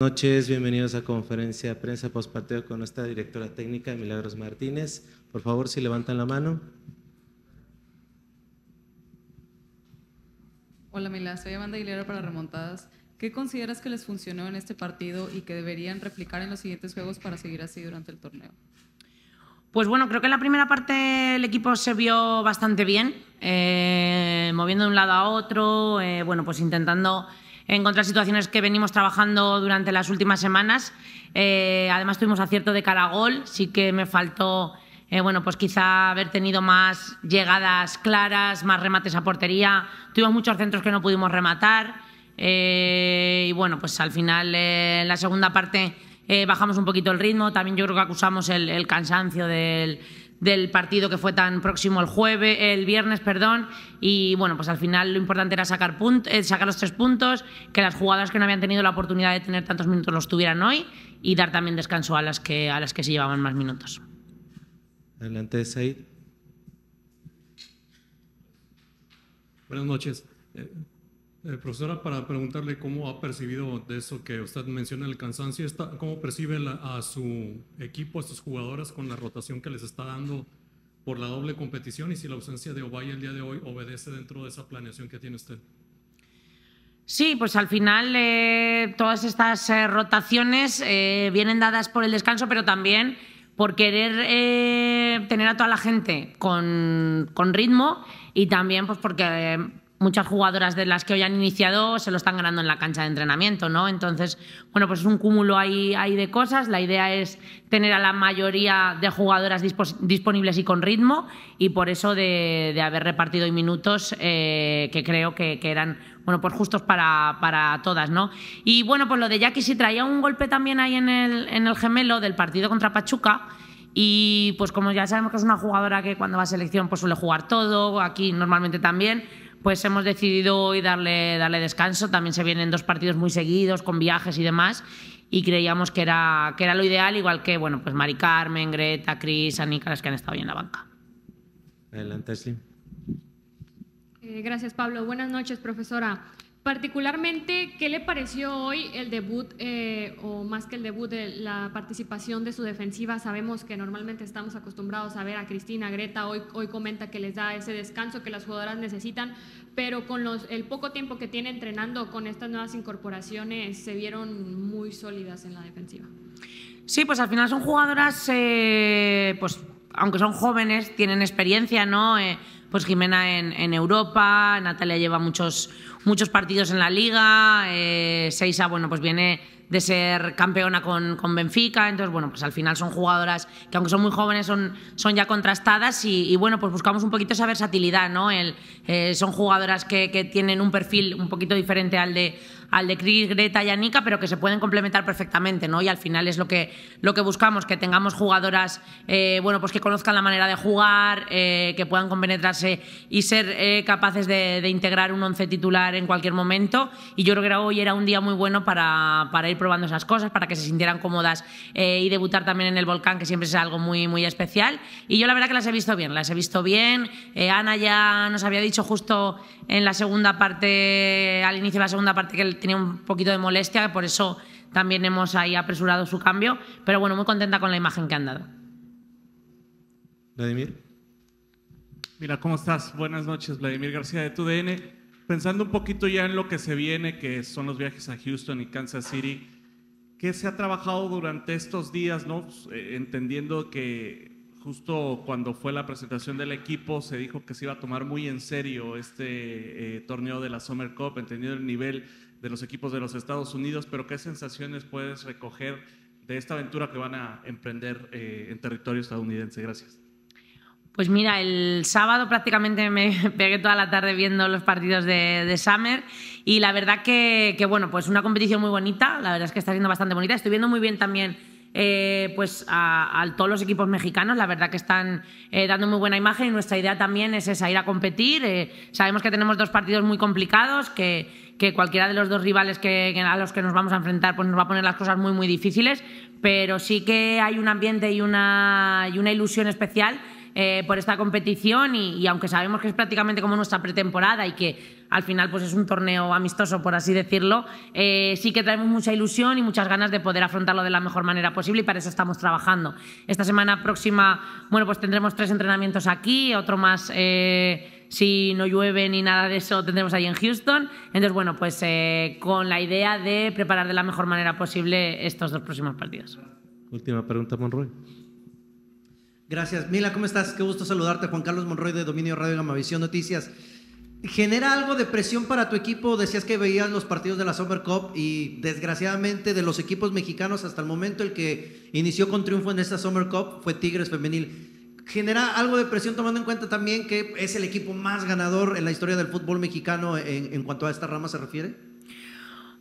noches, bienvenidos a conferencia de prensa postpartido con nuestra directora técnica Milagros Martínez. Por favor, si levantan la mano. Hola Mila, soy Amanda Aguilera para Remontadas. ¿Qué consideras que les funcionó en este partido y que deberían replicar en los siguientes juegos para seguir así durante el torneo? Pues bueno, creo que en la primera parte el equipo se vio bastante bien, eh, moviendo de un lado a otro, eh, bueno, pues intentando encontrar situaciones que venimos trabajando durante las últimas semanas. Eh, además tuvimos acierto de cara gol, sí que me faltó, eh, bueno, pues quizá haber tenido más llegadas claras, más remates a portería. Tuvimos muchos centros que no pudimos rematar. Eh, y bueno, pues al final, en la segunda parte, bajamos un poquito el ritmo. También yo creo que acusamos el cansancio del del partido que fue tan próximo el jueves, el viernes, perdón, y bueno, pues al final lo importante era sacar, eh, sacar los tres puntos, que las jugadoras que no habían tenido la oportunidad de tener tantos minutos los tuvieran hoy y dar también descanso a las que a las que se llevaban más minutos. Adelante, Said. Buenas noches. Eh, eh, profesora, para preguntarle cómo ha percibido de eso que usted menciona, el cansancio, cómo percibe a su equipo, a sus jugadoras con la rotación que les está dando por la doble competición y si la ausencia de Ovalle el día de hoy obedece dentro de esa planeación que tiene usted. Sí, pues al final eh, todas estas eh, rotaciones vienen dadas por el descanso, pero también por querer tener a toda la gente con, ritmo y también pues porque muchas jugadoras de las que hoy han iniciado se lo están ganando en la cancha de entrenamiento, ¿no? Entonces, bueno, pues es un cúmulo ahí, de cosas. La idea es tener a la mayoría de jugadoras disponibles y con ritmo y por eso de, haber repartido minutos eh, que creo que, eran, bueno, pues justos para, todas, ¿no? Y bueno, pues lo de Jackie sí traía un golpe también ahí en el, en el gemelo del partido contra Pachuca. Y pues como ya sabemos que es una jugadora que cuando va a selección pues suele jugar todo, aquí normalmente también, pues hemos decidido hoy darle, darle descanso. También se vienen dos partidos muy seguidos, con viajes y demás, y creíamos que era, que era lo ideal, igual que, bueno, pues Mari Carmen, Greta, Cris, Anika, las que han estado hoy en la banca. Adelante, eh, gracias, Pablo. Buenas noches, profesora. Particularmente, ¿qué le pareció hoy el debut, eh, o más que el debut, de eh, la participación de su defensiva? Sabemos que normalmente estamos acostumbrados a ver a Cristina, Greta, hoy, hoy comenta que les da ese descanso que las jugadoras necesitan, pero con los, el poco tiempo que tiene entrenando con estas nuevas incorporaciones, se vieron muy sólidas en la defensiva. Sí, pues al final son jugadoras, eh, pues aunque son jóvenes, tienen experiencia, ¿no? pues Jimena en, Europa, Natalia lleva muchos, muchos partidos en la liga, eh, Seisa, bueno, pues viene de ser campeona con, con, Benfica. Entonces, bueno, pues al final son jugadoras que aunque son muy jóvenes son, son ya contrastadas y, bueno, pues buscamos un poquito esa versatilidad, ¿no? El, eh, son jugadoras que, que, tienen un perfil un poquito diferente al de al de Greta y Anika, pero que se pueden complementar perfectamente, ¿no? Y al final es lo que, lo que buscamos, que tengamos jugadoras, eh, bueno, pues que conozcan la manera de jugar, eh, que puedan compenetrarse y ser capaces de, integrar un once titular en cualquier momento. Y yo creo que hoy era un día muy bueno para, para ir probando esas cosas para que se sintieran cómodas eh, y debutar también en el volcán, que siempre es algo muy, muy especial. Y yo la verdad que las he visto bien, las he visto bien. Eh, Ana ya nos había dicho justo en la segunda parte, al inicio de la segunda parte, que tenía un poquito de molestia, por eso también hemos ahí apresurado su cambio. Pero bueno, muy contenta con la imagen que han dado. Vladimir. Mira, ¿cómo estás? Buenas noches, Vladimir García de TUDN pensando un poquito ya en lo que se viene, que son los viajes a Houston y Kansas City, ¿qué se ha trabajado durante estos días, no? Pues, eh, entendiendo que justo cuando fue la presentación del equipo se dijo que se iba a tomar muy en serio este eh, torneo de la Summer Cup, entendiendo el nivel de los equipos de los Estados Unidos, pero ¿qué sensaciones puedes recoger de esta aventura que van a emprender eh, en territorio estadounidense? Gracias. Pues mira, el sábado prácticamente me pegué toda la tarde viendo los partidos de, de Summer y la verdad que, que, bueno, pues una competición muy bonita, la verdad es que está siendo bastante bonita. Estoy viendo muy bien también eh, pues a, todos los equipos mexicanos, la verdad que están eh, dando muy buena imagen y nuestra idea también es esa, ir a competir. Eh, sabemos que tenemos dos partidos muy complicados, que, cualquiera de los dos rivales a los que nos vamos a enfrentar pues, nos va a poner las cosas muy, muy difíciles, pero sí que hay un ambiente y una ilusión especial eh, por esta competición y, aunque sabemos que es prácticamente como nuestra pretemporada y que al final pues, es un torneo amistoso, por así decirlo, eh, sí que traemos mucha ilusión y muchas ganas de poder afrontarlo de la mejor manera posible y para eso estamos trabajando. Esta semana próxima, pues tendremos tres entrenamientos aquí, otro más... Eh, si no llueve ni nada de eso, tendremos ahí en Houston. Entonces, bueno, pues con la idea de preparar de la mejor manera posible estos dos próximos partidos. Última pregunta, Monroy. Gracias. Mila, ¿cómo estás? Qué gusto saludarte. Juan Carlos Monroy de Dominio Radio Gamavisión Noticias. ¿Genera algo de presión para tu equipo? Decías que veías los partidos de la Summer Cup y desgraciadamente de los equipos mexicanos hasta el momento el que inició con triunfo en esta Summer Cup fue Tigres Femenil. ¿Genera algo de presión tomando en cuenta también que es el equipo más ganador en la historia del fútbol mexicano en cuanto a esta rama se refiere?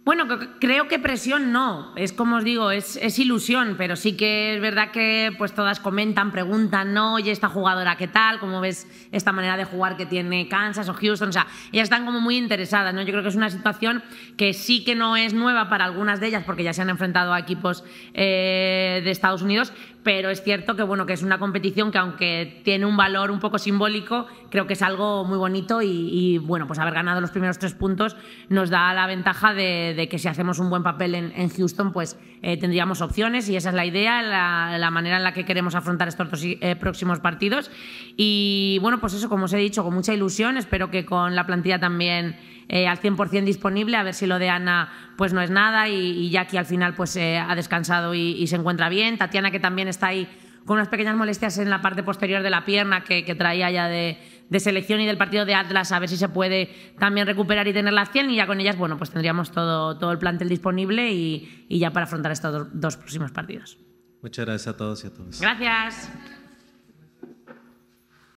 Bueno, creo que presión no, es como os digo, es, ilusión, pero sí que es verdad que pues todas comentan, preguntan, no, oye, esta jugadora, ¿qué tal? ¿Cómo ves esta manera de jugar que tiene Kansas o Houston? O sea, ellas están como muy interesadas, ¿no? Yo creo que es una situación que sí que no es nueva para algunas de ellas, porque ya se han enfrentado a equipos eh, de Estados Unidos, pero es cierto que, bueno, que es una competición que aunque tiene un valor un poco simbólico, creo que es algo muy bonito y, y bueno, pues haber ganado los primeros tres puntos nos da la ventaja de de que si hacemos un buen papel en, Houston, pues eh, tendríamos opciones y esa es la idea, la, manera en la que queremos afrontar estos eh, próximos partidos. Y bueno, pues eso, como os he dicho, con mucha ilusión, espero que con la plantilla también eh, al 100% disponible, a ver si lo de Ana pues no es nada y, y Jackie al final pues eh, ha descansado y, se encuentra bien, Tatiana que también está ahí con unas pequeñas molestias en la parte posterior de la pierna que traía ya de de selección y del partido de Atlas, a ver si se puede también recuperar y tener las 100 y ya con ellas, bueno, pues tendríamos todo, todo el plantel disponible y, y ya para afrontar estos dos, dos próximos partidos. Muchas gracias a todos y a todas. Gracias.